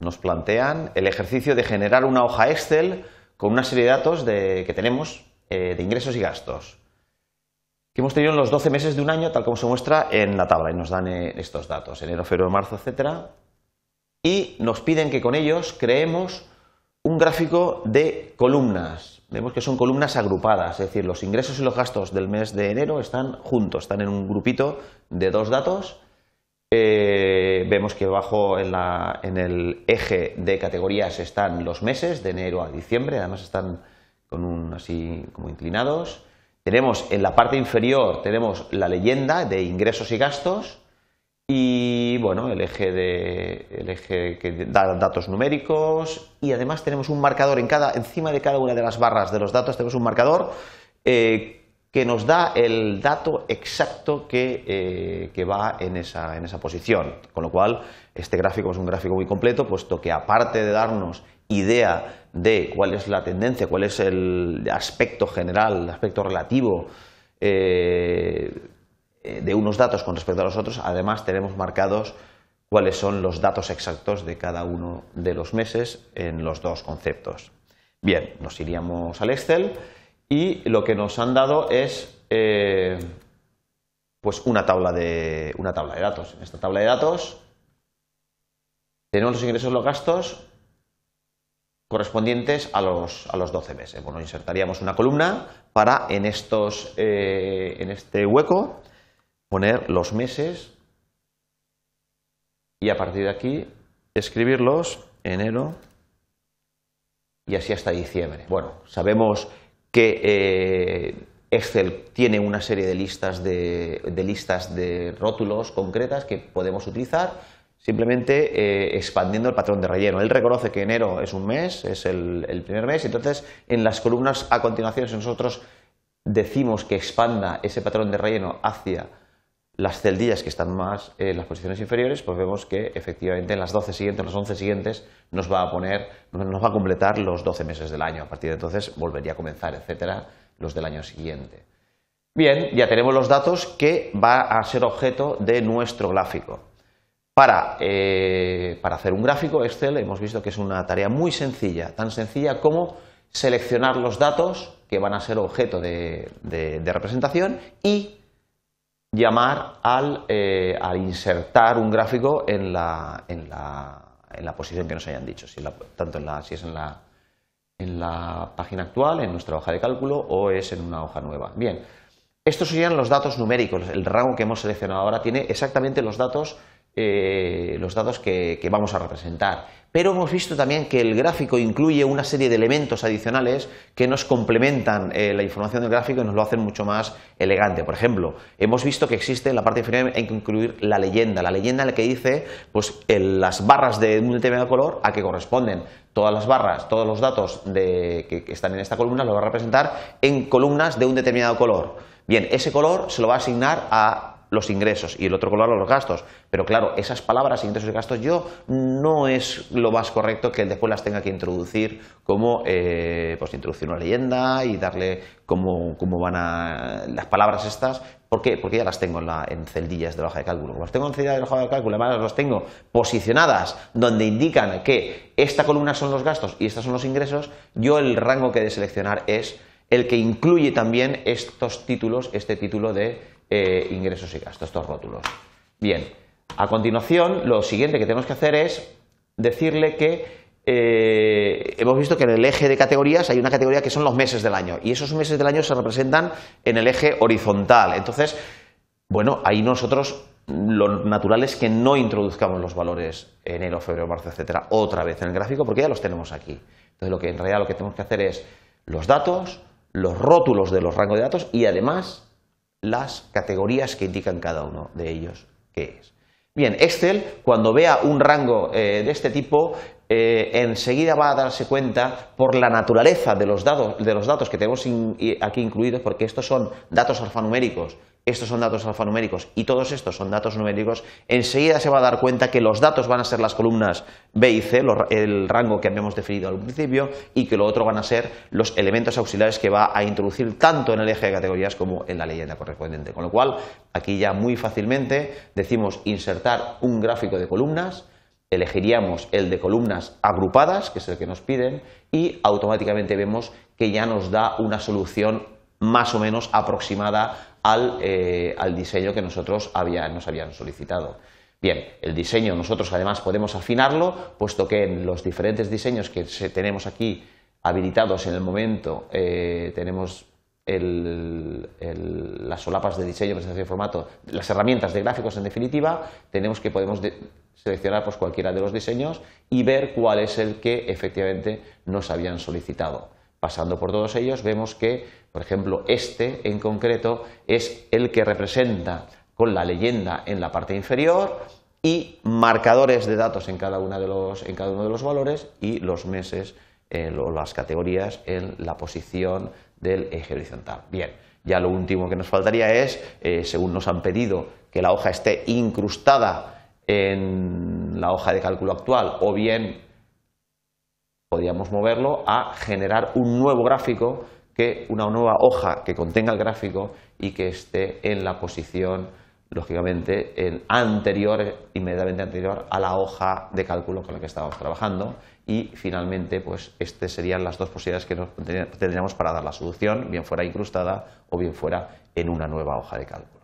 Nos plantean el ejercicio de generar una hoja Excel con una serie de datos que tenemos eh, de ingresos y gastos que hemos tenido en los 12 meses de un año, tal como se muestra en la tabla, y nos dan eh, estos datos, enero, febrero, marzo, etcétera, y nos piden que con ellos creemos un gráfico de columnas. Vemos que son columnas agrupadas, es decir, los ingresos y los gastos del mes de enero están juntos, están en un grupito de dos datos eh, vemos que abajo en, el eje de categorías están los meses, de enero a diciembre, además están con un así como inclinados. Tenemos en la parte inferior tenemos la leyenda de ingresos y gastos y bueno, el eje de el eje que da datos numéricos y además tenemos un marcador en cada encima de cada una de las barras de los datos tenemos un marcador eh, que nos da el dato exacto que, eh, va en esa, posición. Con lo cual, este gráfico es un gráfico muy completo, puesto que aparte de darnos idea de cuál es la tendencia, cuál es el aspecto general, el aspecto relativo eh, eh, de unos datos con respecto a los otros, además tenemos marcados cuáles son los datos exactos de cada uno de los meses en los dos conceptos. Bien, nos iríamos al Excel y lo que nos han dado es eh, pues una tabla de una tabla de datos. En esta tabla de datos tenemos los ingresos, los gastos correspondientes a los, a los 12 meses. Bueno, insertaríamos una columna para en estos eh, en este hueco poner los meses y a partir de aquí escribirlos enero y así hasta diciembre. Bueno, sabemos que eh, Excel tiene una serie de listas de, listas de rótulos concretas que podemos utilizar simplemente eh, expandiendo el patrón de relleno. Él reconoce que enero es un mes, es el, el primer mes, entonces en las columnas a continuación si nosotros decimos que expanda ese patrón de relleno hacia las celdillas que están más en las posiciones inferiores, pues vemos que efectivamente en las 12 siguientes, en las 11 siguientes, nos va a poner, nos va a completar los 12 meses del año. A partir de entonces volvería a comenzar, etcétera, los del año siguiente. Bien, ya tenemos los datos que va a ser objeto de nuestro gráfico. Para, eh, hacer un gráfico Excel hemos visto que es una tarea muy sencilla, tan sencilla como seleccionar los datos que van a ser objeto de representación y llamar eh, al, insertar un gráfico en la, en, la, en la, posición que nos hayan dicho, si tanto en la, si es en la, en la página actual, en nuestra hoja de cálculo o es en una hoja nueva. Bien, estos serían los datos numéricos. El rango que hemos seleccionado ahora tiene exactamente los datos, eh, los datos que vamos a representar pero hemos visto también que el gráfico incluye una serie de elementos adicionales que nos complementan eh, la información del gráfico y nos lo hacen mucho más elegante. Por ejemplo, hemos visto que existe en la parte inferior hay que incluir la leyenda, la leyenda en la que dice pues, las barras de un determinado color a que corresponden. Todas las barras, todos los datos que están en esta columna lo va a representar en columnas de un determinado color. Bien, ese color se lo va a asignar a los ingresos y el otro color los gastos. Pero claro, esas palabras, ingresos y gastos, yo no es lo más correcto que después las tenga que introducir como eh, pues introducir una leyenda y darle cómo, van a las palabras estas. qué? Porque ya las tengo en, celdillas de la hoja de cálculo. Las tengo en celdillas de la hoja de cálculo, además las tengo posicionadas donde indican que esta columna son los gastos y estas son los ingresos. Yo el rango que he de seleccionar es el que incluye también estos títulos, este título de eh, ingresos y gastos, estos rótulos. Bien, a continuación lo siguiente que tenemos que hacer es decirle que eh, hemos visto que en el eje de categorías hay una categoría que son los meses del año y esos meses del año se representan en el eje horizontal. Entonces, bueno, ahí nosotros lo natural es que no introduzcamos los valores enero, febrero, marzo, etcétera, otra vez en el gráfico porque ya los tenemos aquí. Entonces, lo que en realidad lo que tenemos que hacer es los datos, los rótulos de los rangos de datos y además las categorías que indican cada uno de ellos qué es. Bien, Excel, cuando vea un rango eh, de este tipo, eh, enseguida va a darse cuenta por la naturaleza de los, datos que tenemos aquí incluidos, porque estos son datos alfanuméricos, estos son datos alfanuméricos y todos estos son datos numéricos, enseguida se va a dar cuenta que los datos van a ser las columnas B y C, el rango que habíamos definido al principio, y que lo otro van a ser los elementos auxiliares que va a introducir tanto en el eje de categorías como en la leyenda correspondiente. Con lo cual, aquí ya muy fácilmente decimos insertar un gráfico de columnas elegiríamos el de columnas agrupadas, que es el que nos piden, y automáticamente vemos que ya nos da una solución más o menos aproximada al, eh, diseño que nosotros nos habían solicitado. Bien, el diseño nosotros además podemos afinarlo, puesto que en los diferentes diseños que tenemos aquí habilitados en el momento eh, tenemos las solapas de diseño, presentación pues, de formato, las herramientas de gráficos en definitiva, tenemos que podemos seleccionar pues, cualquiera de los diseños y ver cuál es el que efectivamente nos habían solicitado. Pasando por todos ellos vemos que, por ejemplo, este en concreto es el que representa con la leyenda en la parte inferior y marcadores de datos en cada, de los, en cada uno de los valores y los meses eh, o las categorías en la posición del eje horizontal. Bien, ya lo último que nos faltaría es, eh, según nos han pedido, que la hoja esté incrustada en la hoja de cálculo actual o bien podríamos moverlo a generar un nuevo gráfico, que una nueva hoja que contenga el gráfico y que esté en la posición lógicamente, en anterior, inmediatamente anterior a la hoja de cálculo con la que estábamos trabajando. Y finalmente, pues estas serían las dos posibilidades que tendríamos para dar la solución, bien fuera incrustada o bien fuera en una nueva hoja de cálculo.